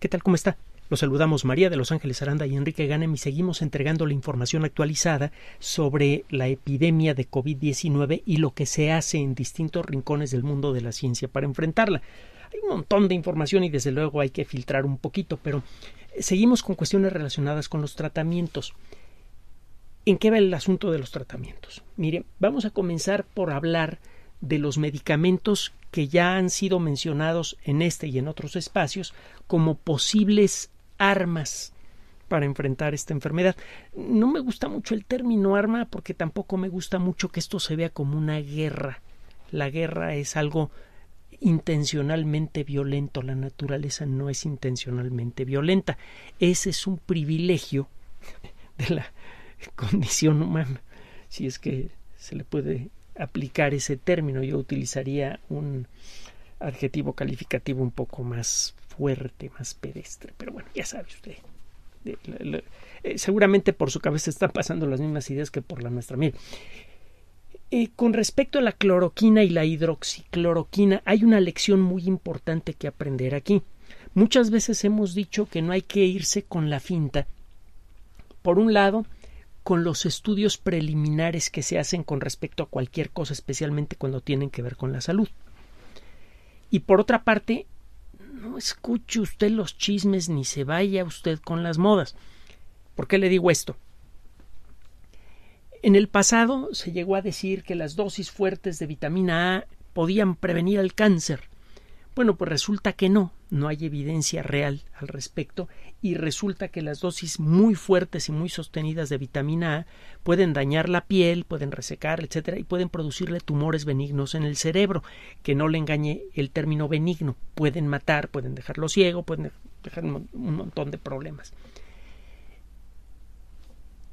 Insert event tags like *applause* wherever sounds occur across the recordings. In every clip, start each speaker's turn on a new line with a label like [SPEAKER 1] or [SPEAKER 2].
[SPEAKER 1] ¿Qué tal? ¿Cómo está? Los saludamos María de Los Ángeles Aranda y Enrique Ganem y seguimos entregando la información actualizada sobre la epidemia de COVID-19 y lo que se hace en distintos rincones del mundo de la ciencia para enfrentarla. Hay un montón de información y desde luego hay que filtrar un poquito, pero eh, seguimos con cuestiones relacionadas con los tratamientos. ¿En qué va el asunto de los tratamientos? Mire, vamos a comenzar por hablar de los medicamentos que ya han sido mencionados en este y en otros espacios como posibles armas para enfrentar esta enfermedad. No me gusta mucho el término arma porque tampoco me gusta mucho que esto se vea como una guerra. La guerra es algo intencionalmente violento, la naturaleza no es intencionalmente violenta. Ese es un privilegio *laughs* de la condición humana, si es que se le puede aplicar ese término. Yo utilizaría un adjetivo calificativo un poco más fuerte, más pedestre. Pero bueno, ya sabe usted. Eh, seguramente por su cabeza están pasando las mismas ideas que por la nuestra. Mire, eh, con respecto a la cloroquina y la hidroxicloroquina, hay una lección muy importante que aprender aquí. Muchas veces hemos dicho que no hay que irse con la finta. Por un lado, con los estudios preliminares que se hacen con respecto a cualquier cosa, especialmente cuando tienen que ver con la salud. Y por otra parte, no escuche usted los chismes ni se vaya usted con las modas. ¿Por qué le digo esto? En el pasado se llegó a decir que las dosis fuertes de vitamina A podían prevenir el cáncer. Bueno, pues resulta que no, no hay evidencia real al respecto y resulta que las dosis muy fuertes y muy sostenidas de vitamina A pueden dañar la piel, pueden resecar, etcétera, y pueden producirle tumores benignos en el cerebro, que no le engañe el término benigno, pueden matar, pueden dejarlo ciego, pueden dejar un montón de problemas.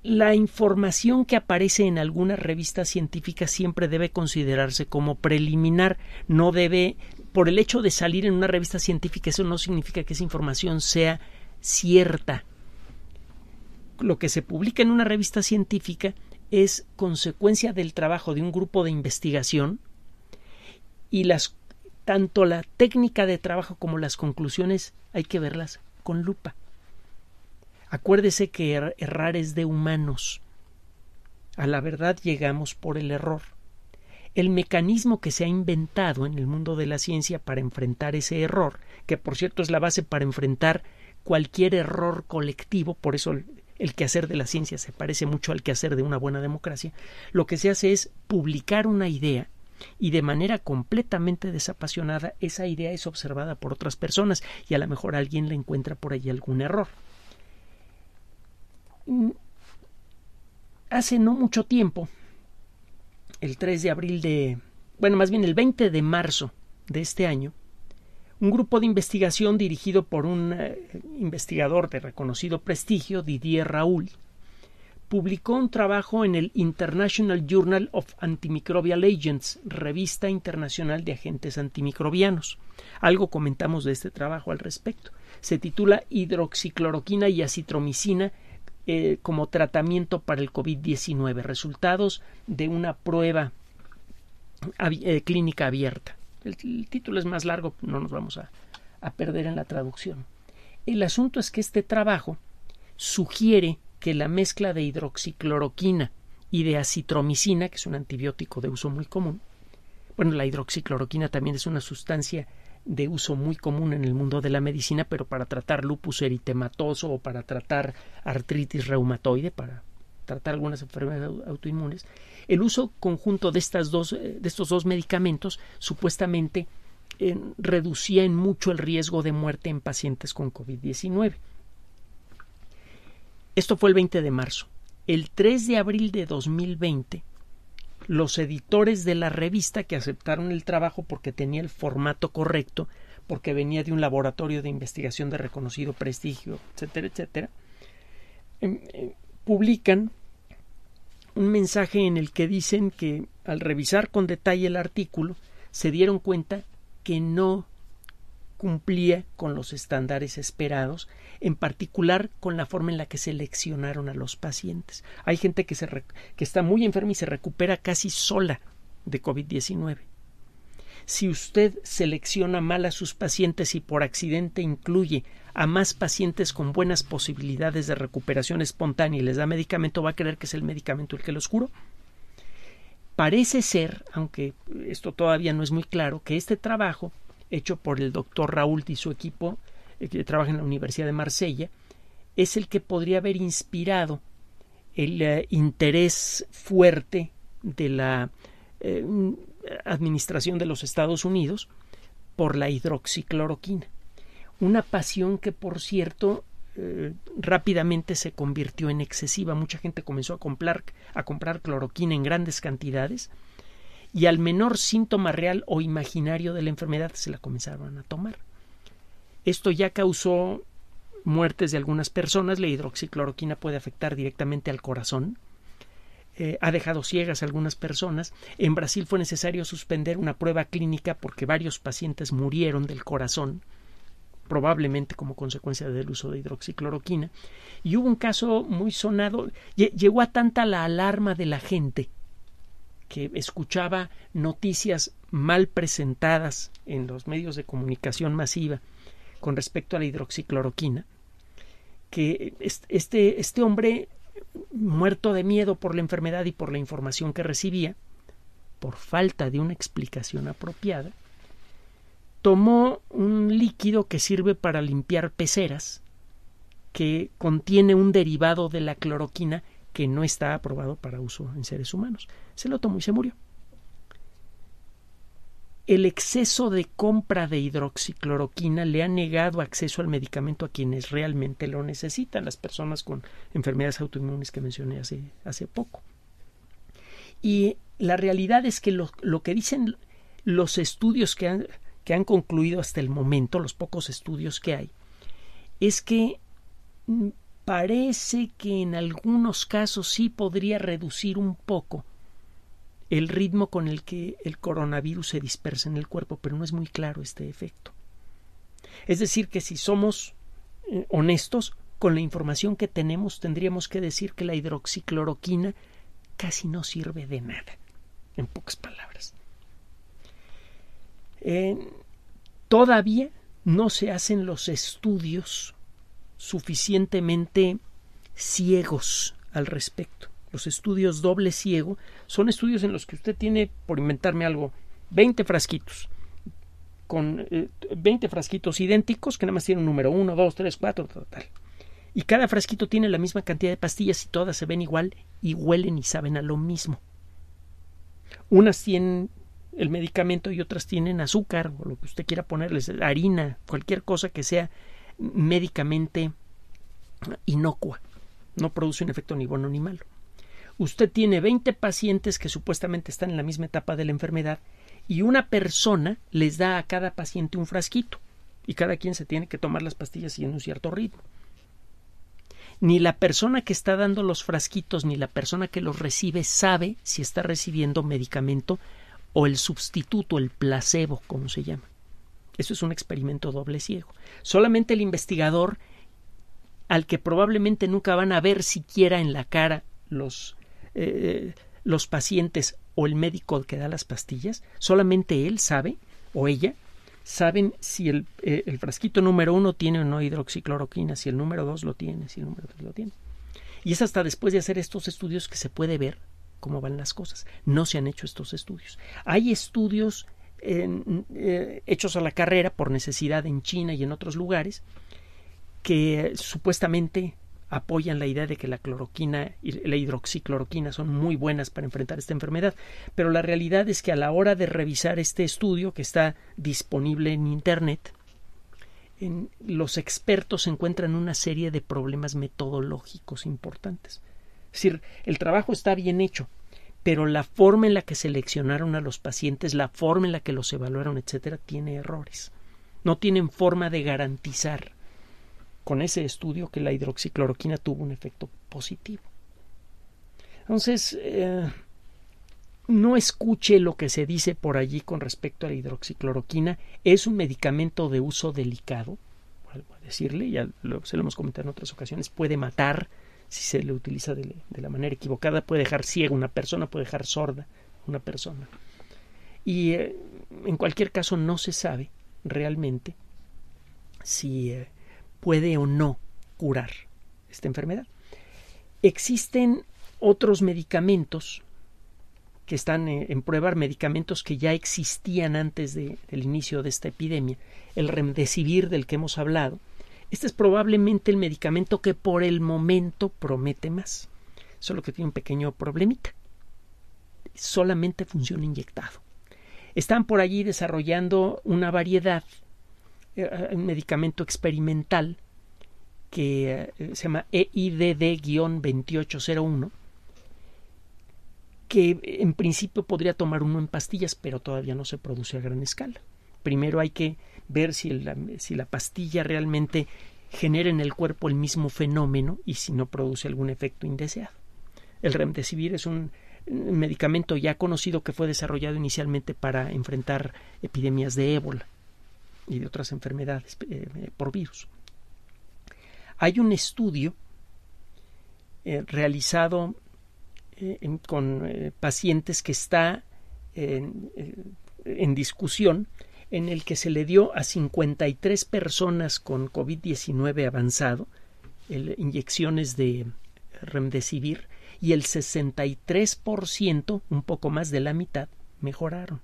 [SPEAKER 1] La información que aparece en algunas revistas científicas siempre debe considerarse como preliminar, no debe por el hecho de salir en una revista científica, eso no significa que esa información sea cierta. Lo que se publica en una revista científica es consecuencia del trabajo de un grupo de investigación y las, tanto la técnica de trabajo como las conclusiones hay que verlas con lupa. Acuérdese que er, errar es de humanos. A la verdad llegamos por el error el mecanismo que se ha inventado en el mundo de la ciencia para enfrentar ese error, que por cierto es la base para enfrentar cualquier error colectivo, por eso el, quehacer de la ciencia se parece mucho al quehacer de una buena democracia, lo que se hace es publicar una idea y de manera completamente desapasionada esa idea es observada por otras personas y a lo mejor alguien le encuentra por ahí algún error. Mm, hace no mucho tiempo el 3 de abril de, bueno, más bien el 20 de marzo de este año, un grupo de investigación dirigido por un eh, investigador de reconocido prestigio, Didier Raúl, publicó un trabajo en el International Journal of Antimicrobial Agents, revista internacional de agentes antimicrobianos. Algo comentamos de este trabajo al respecto. Se titula Hidroxicloroquina y acitromicina eh, como tratamiento para el COVID-19, resultados de una prueba eh, clínica abierta. El, título es más largo, no nos vamos a, a perder en la traducción. El asunto es que este trabajo sugiere que la mezcla de hidroxicloroquina y de acitromicina, que es un antibiótico de uso muy común, bueno, la hidroxicloroquina también es una sustancia de uso muy común en el mundo de la medicina, pero para tratar lupus eritematoso o para tratar artritis reumatoide, para tratar algunas enfermedades autoinmunes, el uso conjunto de, estas dos, eh, de estos dos medicamentos supuestamente eh, reducía en mucho el riesgo de muerte en pacientes con COVID-19. Esto fue el 20 de marzo. El 3 de abril de 2020 los editores de la revista que aceptaron el trabajo porque tenía el formato correcto, porque venía de un laboratorio de investigación de reconocido prestigio, etcétera, etcétera, em, eh, publican un mensaje en el que dicen que al revisar con detalle el artículo se dieron cuenta que no cumplía con los estándares esperados, en particular con la forma en la que seleccionaron a los pacientes. Hay gente que, que está muy enferma y se recupera casi sola de COVID-19. Si usted selecciona mal a sus pacientes y por accidente incluye a más pacientes con buenas posibilidades de recuperación espontánea y les da medicamento, va a creer que es el medicamento el que los curó. Parece ser, aunque esto todavía no es muy claro, que este trabajo hecho por el doctor Raúl y su equipo, eh, que trabaja en la Universidad de Marsella, es el que podría haber inspirado el eh, interés fuerte de la eh, administración de los Estados Unidos por la hidroxicloroquina. Una pasión que, por cierto, rápidamente se convirtió en excesiva. Mucha gente comenzó a comprar, a comprar cloroquina en grandes cantidades y al menor síntoma real o imaginario de la enfermedad se la comenzaron a tomar. Esto ya causó muertes de algunas personas, la hidroxicloroquina puede afectar directamente al corazón, eh, ha dejado ciegas a algunas personas. En Brasil fue necesario suspender una prueba clínica porque varios pacientes murieron del corazón, probablemente como consecuencia del uso de hidroxicloroquina. Y hubo un caso muy sonado, llegó a tanta la alarma de la gente que escuchaba noticias mal presentadas en los medios de comunicación masiva con respecto a la hidroxicloroquina, que este, este hombre, muerto de miedo por la enfermedad y por la información que recibía, por falta de una explicación apropiada, tomó un líquido que sirve para limpiar peceras, que contiene un derivado de la cloroquina que no está aprobado para uso en seres humanos. Se lo tomó y se murió. El exceso de compra de hidroxicloroquina le ha negado acceso al medicamento a quienes realmente lo necesitan, las personas con enfermedades autoinmunes que mencioné hace, poco. Y la realidad es que lo, que dicen los estudios que han, que han concluido hasta el momento, los pocos estudios que hay, es que mm, parece que en algunos casos sí podría reducir un poco el ritmo con el que el coronavirus se dispersa en el cuerpo, pero no es muy claro este efecto. Es decir, que si somos eh, honestos, con la información que tenemos tendríamos que decir que la hidroxicloroquina casi no sirve de nada, en pocas palabras. Eh, todavía no se hacen los estudios suficientemente ciegos al respecto. Los estudios doble ciego son estudios en los que usted tiene, por inventarme algo, 20 frasquitos con 20 eh, frasquitos idénticos que nada más tienen un número 1, 2, 3, 4, total Y cada frasquito tiene la misma cantidad de pastillas y todas se ven igual y huelen y saben a lo mismo. Unas tienen el medicamento y otras tienen azúcar o lo que usted quiera ponerles, harina, cualquier cosa que sea médicamente inocua, no produce un efecto ni bueno ni malo. Usted tiene 20 pacientes que supuestamente están en la misma etapa de la enfermedad y una persona les da a cada paciente un frasquito y cada quien se tiene que tomar las pastillas y en un cierto ritmo. Ni la persona que está dando los frasquitos ni la persona que los recibe sabe si está recibiendo medicamento o el sustituto, el placebo, como se llama. Eso es un experimento doble ciego. Solamente el investigador, al que probablemente nunca van a ver siquiera en la cara los, eh, los pacientes o el médico que da las pastillas, solamente él sabe o ella saben si el, eh, el, frasquito número uno tiene o no hidroxicloroquina, si el número dos lo tiene, si el número tres lo tiene. Y es hasta después de hacer estos estudios que se puede ver cómo van las cosas. No se han hecho estos estudios. Hay estudios eh, hechos a la carrera por necesidad en China y en otros lugares que supuestamente apoyan la idea de que la cloroquina y la hidroxicloroquina son muy buenas para enfrentar esta enfermedad, pero la realidad es que a la hora de revisar este estudio que está disponible en Internet, en, los expertos encuentran una serie de problemas metodológicos importantes. Es decir, el trabajo está bien hecho, pero la forma en la que seleccionaron a los pacientes, la forma en la que los evaluaron, etcétera, tiene errores. No tienen forma de garantizar con ese estudio que la hidroxicloroquina tuvo un efecto positivo. Entonces, eh, no escuche lo que se dice por allí con respecto a la hidroxicloroquina. Es un medicamento de uso delicado, decirle, ya se lo hemos comentado en otras ocasiones, puede matar, si se le utiliza de, la manera equivocada, puede dejar ciega una persona, puede dejar sorda una persona. Y eh, en cualquier caso no se sabe realmente si eh, puede o no curar esta enfermedad. Existen otros medicamentos que están eh, en prueba, medicamentos que ya existían antes del inicio de esta epidemia. El remdesivir del que hemos hablado, este es probablemente el medicamento que por el momento promete más, solo que tiene un pequeño problemita. Solamente funciona inyectado. Están por allí desarrollando una variedad, eh, eh, un medicamento experimental que eh, se llama e EIDD-2801, que en principio podría tomar uno en pastillas, pero todavía no se produce a gran escala primero hay que ver si la, pastilla realmente genera en el cuerpo el mismo fenómeno y si no produce algún efecto indeseado. El remdesivir es un medicamento ya conocido que fue desarrollado inicialmente para enfrentar epidemias de ébola y de otras enfermedades eh, por virus. Hay un estudio eh, realizado eh, con pacientes que está en discusión en el que se le dio a 53 personas con COVID-19 avanzado inyecciones de remdesivir y el 63%, un poco más de la mitad, mejoraron.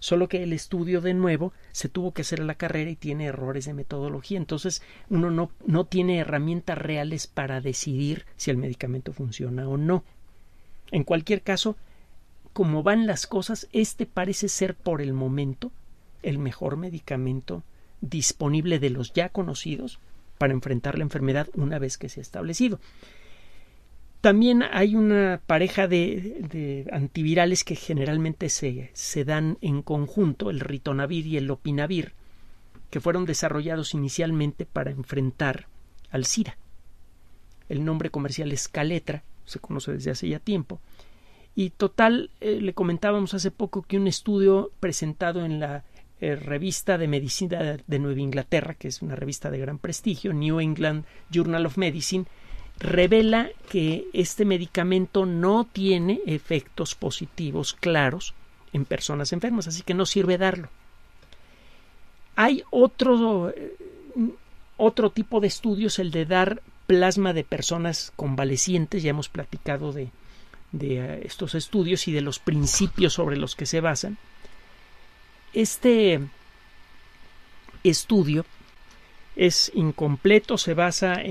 [SPEAKER 1] Solo que el estudio de nuevo se tuvo que hacer a la carrera y tiene errores de metodología. Entonces uno no, no tiene herramientas reales para decidir si el medicamento funciona o no. En cualquier caso, como van las cosas, este parece ser por el momento el mejor medicamento disponible de los ya conocidos para enfrentar la enfermedad una vez que se ha establecido. También hay una pareja de, antivirales que generalmente se, se, dan en conjunto, el ritonavir y el opinavir, que fueron desarrollados inicialmente para enfrentar al SIDA. El nombre comercial es Caletra, se conoce desde hace ya tiempo. Y total, eh, le comentábamos hace poco que un estudio presentado en la eh, revista de medicina de Nueva Inglaterra, que es una revista de gran prestigio, New England Journal of Medicine, revela que este medicamento no tiene efectos positivos claros en personas enfermas, así que no sirve darlo. Hay otro, eh, otro tipo de estudios, el de dar plasma de personas convalecientes, ya hemos platicado de, de eh, estos estudios y de los principios sobre los que se basan. Este estudio es incompleto, se basa eh,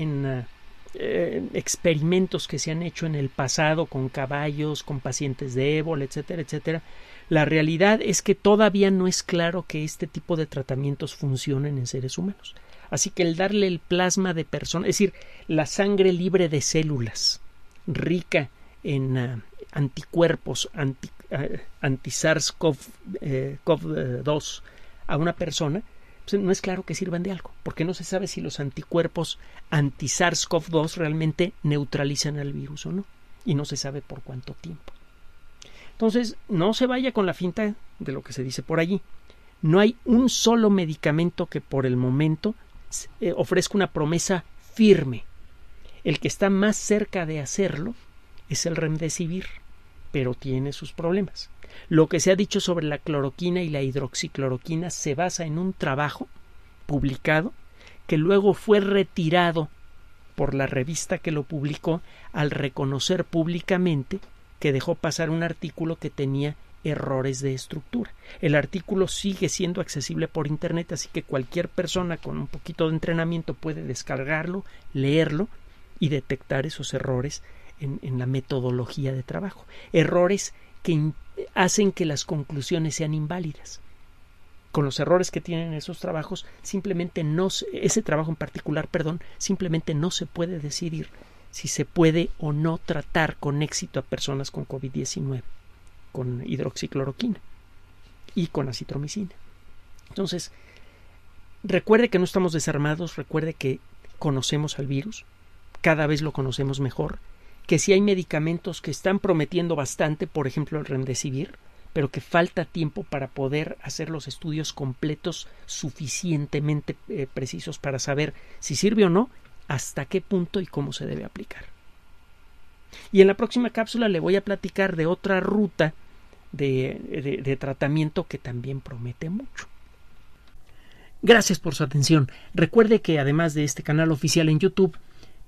[SPEAKER 1] en experimentos que se han hecho en el pasado con caballos, con pacientes de ébola, etcétera, etcétera. La realidad es que todavía no es claro que este tipo de tratamientos funcionen en seres humanos. Así que el darle el plasma de persona, es decir, la sangre libre de células, rica en eh, anticuerpos, anti anti-SARS-CoV-2 eh, a una persona, pues, no es claro que sirvan de algo, porque no se sabe si los anticuerpos anti-SARS-CoV-2 realmente neutralizan al virus o no, y no se sabe por cuánto tiempo. Entonces, no se vaya con la finta de lo que se dice por allí. No hay un solo medicamento que por el momento eh, ofrezca una promesa firme. El que está más cerca de hacerlo es el remdesivir pero tiene sus problemas. Lo que se ha dicho sobre la cloroquina y la hidroxicloroquina se basa en un trabajo publicado que luego fue retirado por la revista que lo publicó al reconocer públicamente que dejó pasar un artículo que tenía errores de estructura. El artículo sigue siendo accesible por Internet, así que cualquier persona con un poquito de entrenamiento puede descargarlo, leerlo y detectar esos errores en, la metodología de trabajo, errores que hacen que las conclusiones sean inválidas. Con los errores que tienen esos trabajos, simplemente no ese trabajo en particular, perdón, simplemente no se puede decidir si se puede o no tratar con éxito a personas con COVID-19, con hidroxicloroquina y con acitromicina. Entonces, recuerde que no estamos desarmados, recuerde que conocemos al virus, cada vez lo conocemos mejor que si hay medicamentos que están prometiendo bastante, por ejemplo el remdesivir, pero que falta tiempo para poder hacer los estudios completos suficientemente eh, precisos para saber si sirve o no, hasta qué punto y cómo se debe aplicar. Y en la próxima cápsula le voy a platicar de otra ruta de tratamiento que también promete mucho. Gracias por su atención. Recuerde que además de este canal oficial en YouTube,